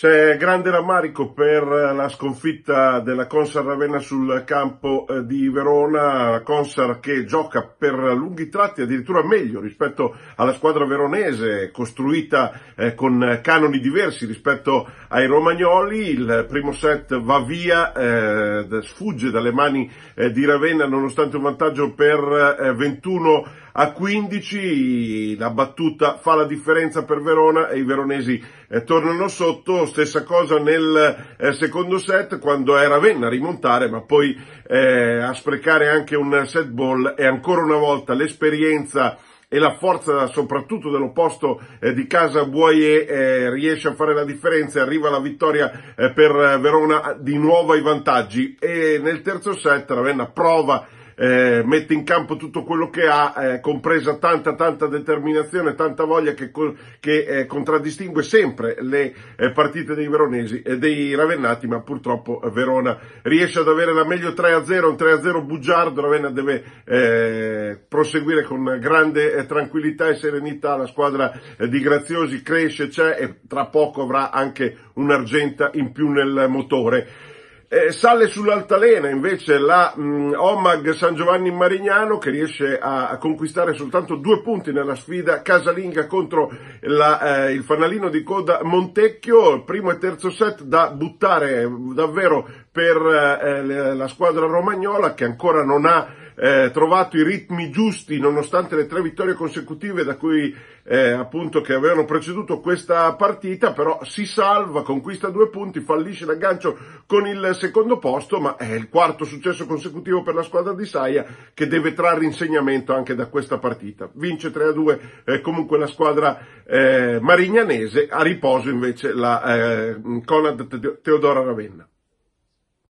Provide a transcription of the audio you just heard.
C'è grande rammarico per la sconfitta della Consar Ravenna sul campo eh, di Verona, Consar che gioca per lunghi tratti addirittura meglio rispetto alla squadra veronese, costruita eh, con canoni diversi rispetto ai romagnoli. Il primo set va via, eh, sfugge dalle mani di Ravenna nonostante un vantaggio per 21 a 15 la battuta fa la differenza per Verona e i veronesi eh, tornano sotto, stessa cosa nel eh, secondo set quando è Ravenna a rimontare ma poi eh, a sprecare anche un set ball e ancora una volta l'esperienza e la forza soprattutto dell'opposto eh, di casa Buoye eh, riesce a fare la differenza e arriva la vittoria eh, per Verona di nuovo ai vantaggi e nel terzo set Ravenna prova eh, mette in campo tutto quello che ha, eh, compresa tanta tanta determinazione, tanta voglia che, che eh, contraddistingue sempre le eh, partite dei veronesi e dei ravennati, ma purtroppo eh, Verona riesce ad avere la meglio 3-0, un 3-0 bugiardo, Ravenna deve eh, proseguire con grande tranquillità e serenità, la squadra di Graziosi cresce, c'è e tra poco avrà anche un'argenta in più nel motore. Eh, sale sull'altalena invece la mh, mm, Omag San Giovanni Marignano che riesce a, a, conquistare soltanto due punti nella sfida casalinga contro la, eh, il fanalino di coda Montecchio, primo e terzo set da buttare davvero per eh, la squadra romagnola che ancora non ha eh, trovato i ritmi giusti nonostante le tre vittorie consecutive da cui eh, appunto che avevano preceduto questa partita, però si salva, conquista due punti, fallisce l'aggancio con il secondo posto, ma è il quarto successo consecutivo per la squadra di Saia che deve trarre insegnamento anche da questa partita. Vince 3-2 eh, comunque la squadra eh, marignanese, a riposo invece la eh, Conad Teodora Ravenna.